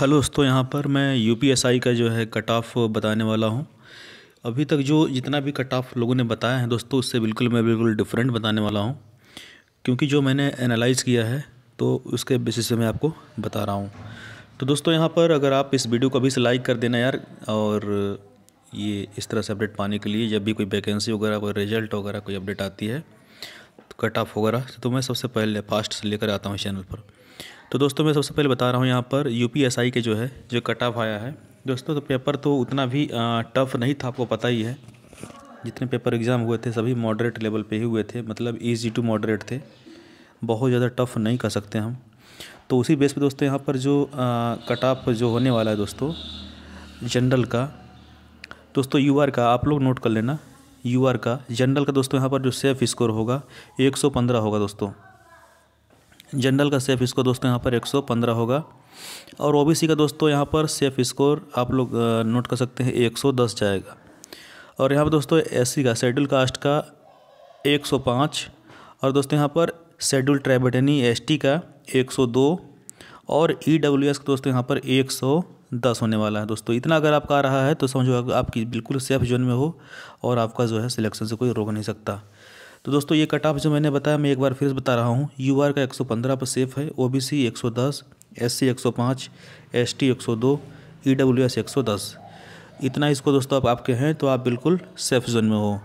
hello दोस्तों यहाँ पर मैं यू का जो है कट ऑफ बताने वाला हूँ अभी तक जो जितना भी कट ऑफ लोगों ने बताया है दोस्तों उससे बिल्कुल मैं बिल्कुल डिफरेंट बताने वाला हूँ क्योंकि जो मैंने एनालाइज किया है तो उसके बेसिस पे मैं आपको बता रहा हूँ तो दोस्तों यहाँ पर अगर आप इस वीडियो को अभी से लाइक कर देना यार और ये इस तरह से अपडेट पाने के लिए जब भी कोई वैकेंसी वगैरह कोई रिजल्ट वगैरह कोई अपडेट आती है कट ऑफ वगैरह तो मैं सबसे पहले फास्ट से लेकर आता हूँ इस चैनल पर तो दोस्तों मैं सबसे पहले बता रहा हूँ यहाँ पर यू के जो है जो कट ऑफ आया है दोस्तों तो पेपर तो उतना भी टफ़ नहीं था आपको पता ही है जितने पेपर एग्ज़ाम हुए थे सभी मॉडरेट लेवल पे ही हुए थे मतलब ईजी टू मॉडरेट थे बहुत ज़्यादा टफ़ नहीं कर सकते हम तो उसी बेस पे दोस्तों यहाँ पर जो कट ऑफ जो होने वाला है दोस्तों जनरल का दोस्तों यू का आप लोग नोट कर लेना यू आर का जनरल का दोस्तों यहाँ पर जो सेफ स्कोर होगा 115 होगा दोस्तों जनरल का सेफ स्कोर दोस्तों यहाँ पर 115 होगा और ओ का दोस्तों यहाँ पर सेफ स्कोर आप लोग नोट कर सकते हैं 110 जाएगा और यहाँ पर दोस्तों एससी का शेड्यूल कास्ट का 105 और दोस्तों यहाँ पर शेड्यूल ट्राइब यानी एस का 102 और ई e का दोस्तों यहाँ पर दस होने वाला है दोस्तों इतना अगर आपका आ रहा है तो समझो आपकी बिल्कुल सेफ जोन में हो और आपका जो है सिलेक्शन से कोई रोक नहीं सकता तो दोस्तों ये कट ऑफ जो मैंने बताया मैं एक बार फिर बता रहा हूँ यू आर का एक पर सेफ है ओ बी सी एक सौ दस एस सी एक सौ पाँच एस टी एक सौ दो ई डब्ल्यू एस एक सौ दस इतना इसको दोस्तों आप आपके हैं तो आप बिल्कुल सेफ जोन में हो